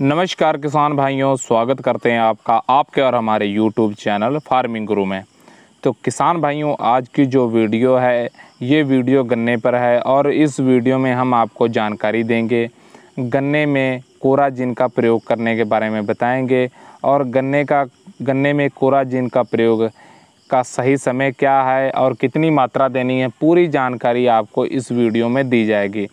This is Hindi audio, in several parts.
नमस्कार किसान भाइयों स्वागत करते हैं आपका आपके और हमारे यूट्यूब चैनल फार्मिंग गुरु में तो किसान भाइयों आज की जो वीडियो है ये वीडियो गन्ने पर है और इस वीडियो में हम आपको जानकारी देंगे गन्ने में कोराजिन का प्रयोग करने के बारे में बताएंगे और गन्ने का गन्ने में कोराजिन का प्रयोग का सही समय क्या है और कितनी मात्रा देनी है पूरी जानकारी आपको इस वीडियो में दी जाएगी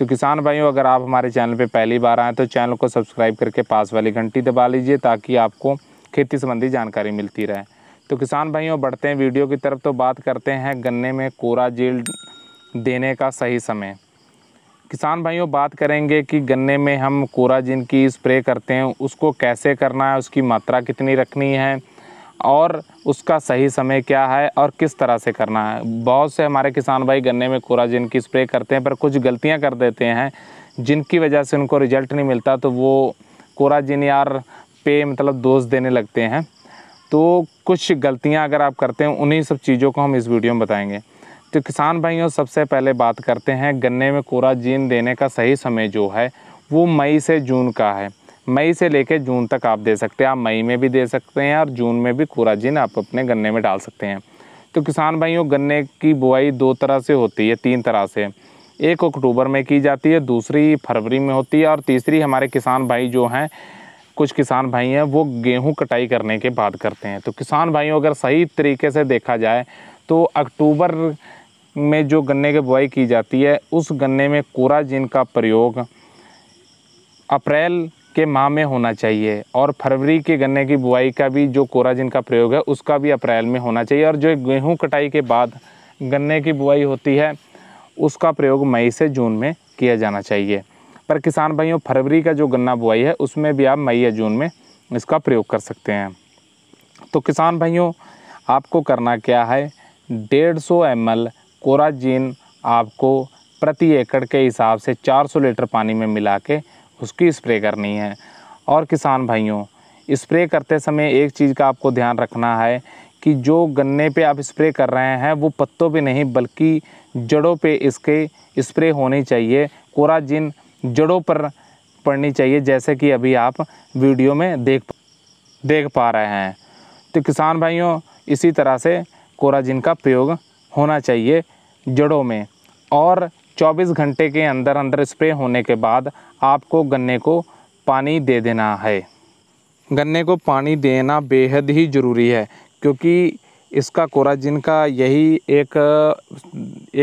तो किसान भाइयों अगर आप हमारे चैनल पर पहली बार आएँ तो चैनल को सब्सक्राइब करके पास वाली घंटी दबा लीजिए ताकि आपको खेती संबंधी जानकारी मिलती रहे तो किसान भाइयों बढ़ते हैं वीडियो की तरफ तो बात करते हैं गन्ने में कोरा जेल देने का सही समय किसान भाइयों बात करेंगे कि गन्ने में हम कोरा जिन की स्प्रे करते हैं उसको कैसे करना है उसकी मात्रा कितनी रखनी है और उसका सही समय क्या है और किस तरह से करना है बहुत से हमारे किसान भाई गन्ने में कोराजिन की स्प्रे करते हैं पर कुछ गलतियां कर देते हैं जिनकी वजह से उनको रिजल्ट नहीं मिलता तो वो जिन यार पे मतलब दोष देने लगते हैं तो कुछ गलतियां अगर आप करते हैं उन्हीं सब चीज़ों को हम इस वीडियो में बताएँगे तो किसान भाइयों सबसे पहले बात करते हैं गन्ने में कोराजीन देने का सही समय जो है वो मई से जून का है मई से लेकर जून तक आप दे सकते हैं आप मई में भी दे सकते हैं और जून में भी जिन आप अपने गन्ने में डाल सकते हैं तो किसान भाइयों गन्ने की बुआई दो तरह से होती है तीन तरह से एक अक्टूबर में की जाती है दूसरी फरवरी में होती है और तीसरी हमारे किसान भाई जो हैं कुछ किसान भाई हैं वो गेहूं कटाई करने के बाद करते हैं तो किसान भाइयों अगर सही तरीके से देखा जाए तो अक्टूबर में जो गन्ने की बुआई की जाती है उस गन्ने में जिन का प्रयोग अप्रैल के माह में होना चाहिए और फरवरी के गन्ने की बुआई का भी जो कोराजिन का प्रयोग है उसका भी अप्रैल में होना चाहिए और जो गेहूँ कटाई के बाद गन्ने की बुआई होती है उसका प्रयोग मई से जून में किया जाना चाहिए पर किसान भाइयों फरवरी का जो गन्ना बुआई है उसमें भी आप मई या जून में इसका प्रयोग कर सकते हैं तो किसान भाइयों आपको करना क्या है डेढ़ सौ एम एल कोराजीन आपको प्रति एकड़ के हिसाब से 400 लीटर पानी में मिला के उसकी स्प्रे करनी है और किसान भाइयों स्प्रे करते समय एक चीज़ का आपको ध्यान रखना है कि जो गन्ने पे आप स्प्रे कर रहे हैं वो पत्तों पे नहीं बल्कि जड़ों पे इसके स्प्रे होनी चाहिए कोराजिन जड़ों पर पड़नी चाहिए जैसे कि अभी आप वीडियो में देख देख पा रहे हैं तो किसान भाइयों इसी तरह से कोराजिन का प्रयोग होना चाहिए जड़ों में और 24 घंटे के अंदर अंदर स्प्रे होने के बाद आपको गन्ने को पानी दे देना है गन्ने को पानी देना बेहद ही ज़रूरी है क्योंकि इसका कोराजिन का यही एक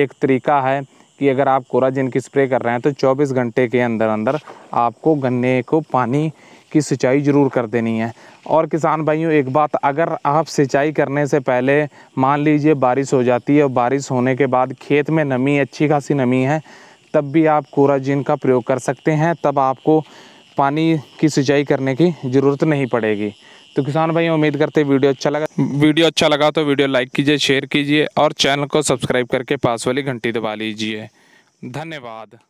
एक तरीका है कि अगर आप कोराजिन की स्प्रे कर रहे हैं तो 24 घंटे के अंदर अंदर आपको गन्ने को पानी की सिंचाई ज़रूर कर देनी है और किसान भाइयों एक बात अगर आप सिंचाई करने से पहले मान लीजिए बारिश हो जाती है और बारिश होने के बाद खेत में नमी अच्छी खासी नमी है तब भी आप कोराजिन का प्रयोग कर सकते हैं तब आपको पानी की सिंचाई करने की ज़रूरत नहीं पड़ेगी तो किसान भाई उम्मीद करते वीडियो अच्छा लगा वीडियो अच्छा लगा तो वीडियो लाइक कीजिए शेयर कीजिए और चैनल को सब्सक्राइब करके पास वाली घंटी दबा लीजिए धन्यवाद